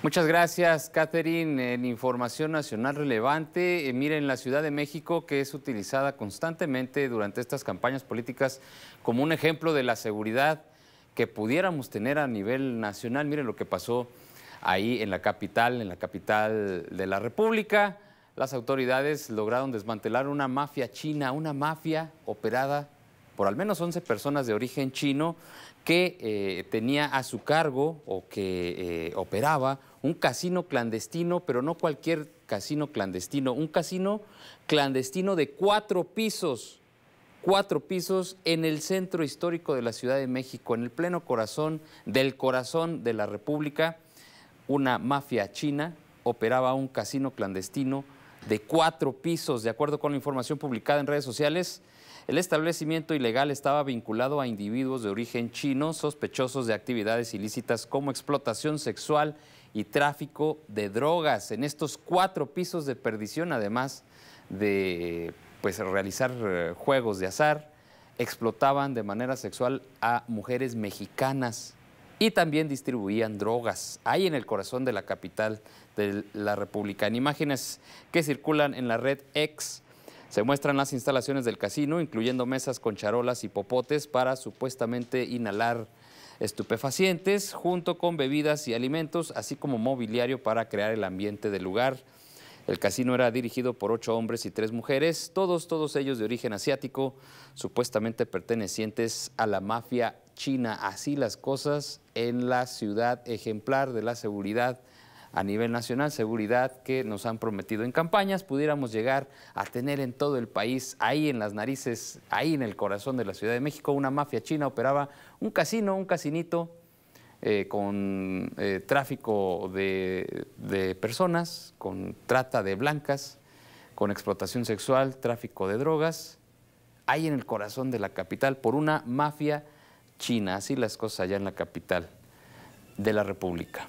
Muchas gracias, Catherine. En información nacional relevante, eh, miren, la Ciudad de México, que es utilizada constantemente durante estas campañas políticas como un ejemplo de la seguridad que pudiéramos tener a nivel nacional. Miren lo que pasó ahí en la capital, en la capital de la República. Las autoridades lograron desmantelar una mafia china, una mafia operada por al menos 11 personas de origen chino que eh, tenía a su cargo o que eh, operaba un casino clandestino, pero no cualquier casino clandestino, un casino clandestino de cuatro pisos, cuatro pisos en el centro histórico de la Ciudad de México, en el pleno corazón del corazón de la República, una mafia china operaba un casino clandestino de cuatro pisos. De acuerdo con la información publicada en redes sociales, el establecimiento ilegal estaba vinculado a individuos de origen chino sospechosos de actividades ilícitas como explotación sexual y tráfico de drogas. En estos cuatro pisos de perdición, además de pues, realizar eh, juegos de azar, explotaban de manera sexual a mujeres mexicanas y también distribuían drogas ahí en el corazón de la capital de la República. En imágenes que circulan en la red X se muestran las instalaciones del casino, incluyendo mesas con charolas y popotes para supuestamente inhalar estupefacientes junto con bebidas y alimentos, así como mobiliario para crear el ambiente del lugar. El casino era dirigido por ocho hombres y tres mujeres, todos, todos ellos de origen asiático, supuestamente pertenecientes a la mafia China. Así las cosas en la ciudad ejemplar de la seguridad a nivel nacional, seguridad que nos han prometido en campañas, pudiéramos llegar a tener en todo el país, ahí en las narices, ahí en el corazón de la Ciudad de México, una mafia china operaba un casino, un casinito eh, con eh, tráfico de, de personas, con trata de blancas, con explotación sexual, tráfico de drogas, ahí en el corazón de la capital por una mafia China, así las cosas allá en la capital de la República.